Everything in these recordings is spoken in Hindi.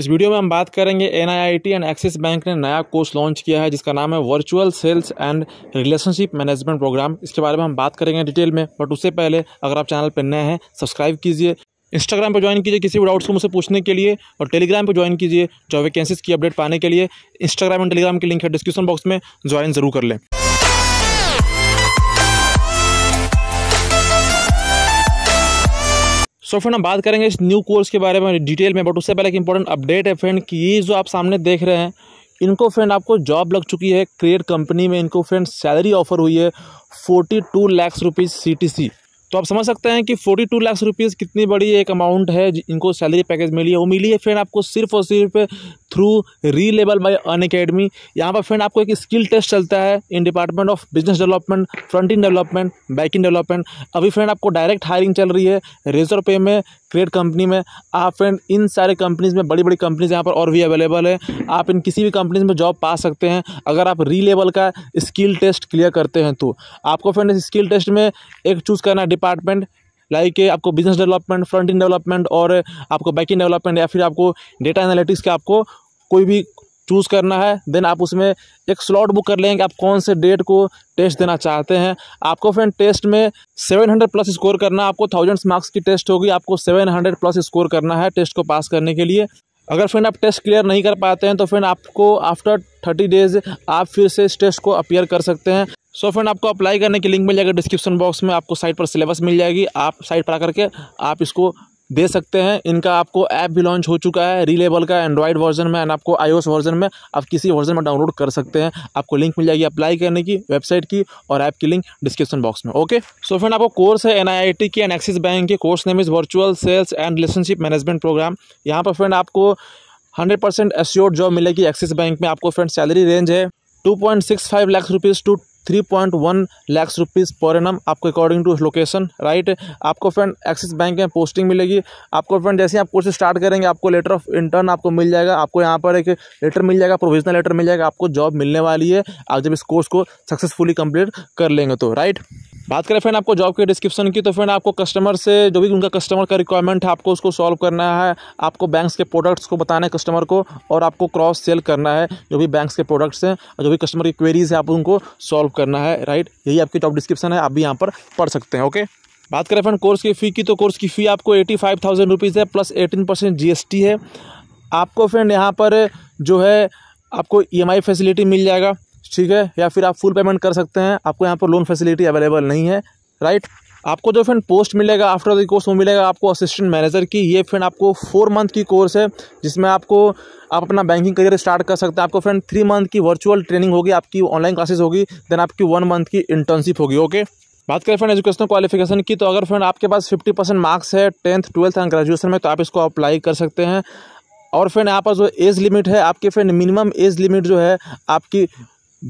इस वीडियो में हम बात करेंगे एन एंड एक्सिस बैंक ने नया कोर्स लॉन्च किया है जिसका नाम है virtual sales and relationship management program इसके बारे में हम बात करेंगे डिटेल में बट उससे पहले अगर आप चैनल पर नए हैं सब्सक्राइब कीजिए इंस्टाग्राम पर ज्वाइन कीजिए किसी भी डाउट्स को मुझसे पूछने के लिए और टेलीग्राम पर ज्वाइन कीजिए जॉब वैकेंसीज की अपडेट पाने के लिए इंस्टाग्राम एंड टेलीग्राम के लिंक है डिस्क्रिप्शन बॉक्स में ज्वाइन जरूर कर लें सो फ्रेंड हम बात करेंगे इस न्यू कोर्स के बारे में डिटेल में बट उससे पहले एक इंपॉर्टेंट अपडेट है फ्रेंड कि ये जो आप सामने देख रहे हैं इनको फ्रेंड आपको जॉब लग चुकी है क्रिएट कंपनी में इनको फ्रेंड सैलरी ऑफर हुई है forty two lakhs rupees C T C तो आप समझ सकते हैं कि फोर्टी टू लैक्स रुपीज़ कितनी बड़ी एक अमाउंट है इनको सैलरी पैकेज मिली है वो मिली है फ्रेंड आपको सिर्फ और सिर्फ थ्रू री लेवल बाई अन अकेडमी यहाँ पर फ्रेंड आपको एक स्किल टेस्ट चलता है in department of business development front end development back end development अभी फ्रेंड आपको डायरेक्ट हायरिंग चल रही है रेजर पे में क्रिएट कंपनी में आप फ्रेंड इन सारे कंपनीज में बड़ी बड़ी कंपनीज यहाँ पर और भी अवेलेबल है आप इन किसी भी कंपनीज में जॉब पा सकते हैं अगर आप री लेवल का स्किल टेस्ट क्लियर करते हैं तो आपको फ्रेंड स्किल टेस्ट में एक चूज़ करना है डिपार्टमेंट लाइक like आपको business development front end development और आपको बैक इन डेवलपमेंट या फिर आपको डेटा एनालिटिक्स का आपको कोई भी चूज़ करना है देन आप उसमें एक स्लॉट बुक कर लेंगे आप कौन से डेट को टेस्ट देना चाहते हैं आपको फ्रेंड टेस्ट में 700 प्लस स्कोर करना आपको थाउजेंड्स मार्क्स की टेस्ट होगी आपको 700 प्लस स्कोर करना है टेस्ट को पास करने के लिए अगर फ्रेंड आप टेस्ट क्लियर नहीं कर पाते हैं तो फ्रेंड आपको आफ्टर थर्टी डेज आप फिर से इस टेस्ट को अपियर कर सकते हैं सो so फ्रेंड आपको अप्लाई करने की लिंक मिल जाएगा डिस्क्रिप्शन बॉक्स में आपको साइट पर सिलेबस मिल जाएगी आप साइट पर आकर के आप इसको दे सकते हैं इनका आपको ऐप भी लॉन्च हो चुका है रीलेबल का एंड्रॉयड वर्जन में एंड आपको आईओएस वर्जन में आप किसी वर्जन में डाउनलोड कर सकते हैं आपको लिंक मिल जाएगी अप्लाई करने की वेबसाइट की और ऐप की लिंक डिस्क्रिप्शन बॉक्स में ओके सो फ्रेंड आपको कोर्स है एनआईआईटी की एंड एक्सिस बैंक के course name is virtual sales and relationship management program यहाँ पर फ्रेंड आपको हंड्रेड परसेंट एश्योर्ड जॉब मिलेगी एक्सिस बैंक में आपको फ्रेंड सैलरी रेंज है two point six five lakh rupees to three point one lakhs rupees per annum आपको अकॉर्डिंग टू लोकेशन राइट आपको फ्रेंड एक्सिस बैंक में पोस्टिंग मिलेगी आपको फ्रेंड जैसे आप कोर्स स्टार्ट करेंगे आपको लेटर ऑफ इंटर्न आपको मिल जाएगा आपको यहाँ पर एक लेटर मिल जाएगा प्रोविजनल लेटर मिल जाएगा आपको जॉब मिलने वाली है आप जब इस कोर्स को सक्सेसफुली कंप्लीट कर लेंगे तो राइट बात करें फ्रेंड आपको जॉब के डिस्क्रिप्शन की तो फ्रेंड आपको कस्टमर से जो भी उनका कस्टमर का रिक्वायरमेंट है आपको उसको सॉल्व करना है आपको बैंक्स के प्रोडक्ट्स को बताना है कस्टमर को और आपको क्रॉस सेल करना है जो भी बैंक्स के प्रोडक्ट्स हैं और जो भी कस्टमर की क्वेरीज है आप उनको सॉल्व करना है राइट यही आपकी जॉब डिस्क्रिप्शन है आप भी यहाँ पर पढ़ सकते हैं ओके बात करें फ्रेंड कोर्स की फ़ी की तो कोर्स की फ़ी आपको एटी फाइव थाउजेंड रुपीज़ है plus eighteen percent G S T है आपको फ्रेंड यहाँ पर जो है आपको ई एम आई फैसिलिटी मिल जाएगा ठीक है या फिर आप फुल पेमेंट कर सकते हैं आपको यहाँ पर लोन फैसिलिटी अवेलेबल नहीं है राइट आपको जो फ्रेंड पोस्ट मिलेगा आफ्टर द कोर्स वो मिलेगा आपको असिस्टेंट मैनेजर की ये फ्रेंड आपको फोर मंथ की कोर्स है जिसमें आपको आप अपना बैंकिंग करियर स्टार्ट कर सकते हैं आपको फ्रेंड थ्री मंथ की वर्चुअल ट्रेनिंग होगी आपकी ऑनलाइन क्लासेस होगी देन आपकी वन मंथ की इंटर्नशिप होगी ओके बात करें फ्रेंड एजुकेशनल क्वालिफिकेशन की तो अगर फ्रेंड आपके पास फिफ्टी परसेंट मार्क्स है टेंथ ट्वेल्थ एंड ग्रेजुएशन में तो आप इसको अप्लाई कर सकते हैं और फ्रेंड यहाँ पर जो एज लिमिट है आपके फ्रेंड मिनिमम एज लिमिट जो है आपकी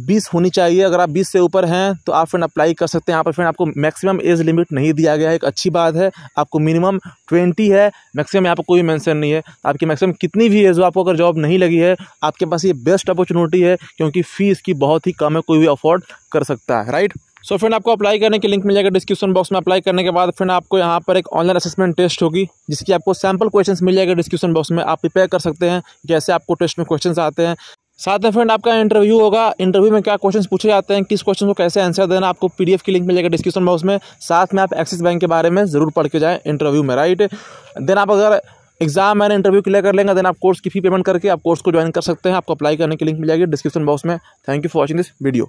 बीस होनी चाहिए अगर आप बीस से ऊपर हैं तो आप फ्रेंड अप्लाई कर सकते हैं यहाँ पर फ्रेंड आपको मैक्सिमम एज लिमिट नहीं दिया गया है एक अच्छी बात है आपको मिनिमम ट्वेंटी है मैक्सिमम यहाँ पर कोई मेंशन नहीं है आपकी मैक्सिमम कितनी भी एज हो आपको अगर जॉब नहीं लगी है आपके पास ये बेस्ट अपॉर्चुनिटी है क्योंकि फ़ीस की बहुत ही कम है कोई भी अफोर्ड कर सकता है राइट सो so, फ्रेंड आपको अप्लाई करने की लिंक मिल जाएगा डिस्क्रिप्शन बॉक्स में अप्लाई करने के बाद फ्रेंड आपको यहाँ पर एक ऑनलाइन असेसमेंट टेस्ट होगी जिसकी आपको सैम्पल क्वेश्चंस मिल जाएगा डिस्क्रिप्शन बॉक्स में आप प्रिपेयर कर सकते हैं जैसे आपको टेस्ट में क्वेश्चंस आते हैं साथ में फ्रेंड आपका इंटरव्यू होगा इंटरव्यू में क्या क्वेश्चंस पूछे जाते हैं किस क्वेश्चन को कैसे आंसर देना आपको पीडीएफ की लिंक मिलेगा डिस्क्रिप्शन बॉक्स में साथ में आप एक्सिस बैंक के बारे में ज़रूर पढ़ के जाएँ इंटरव्यू में राइट देन आप अगर एग्जाम मैंने इंटरव्यू क्लियर कर लेंगे देन आप कोर्स की फी पेमेंट करके आप कोर्स को ज्वाइन कर सकते हैं आपको अप्लाई करने की लिंक मिल जाएगी डिस्क्रिप्शन बॉक्स में thank you for watching this video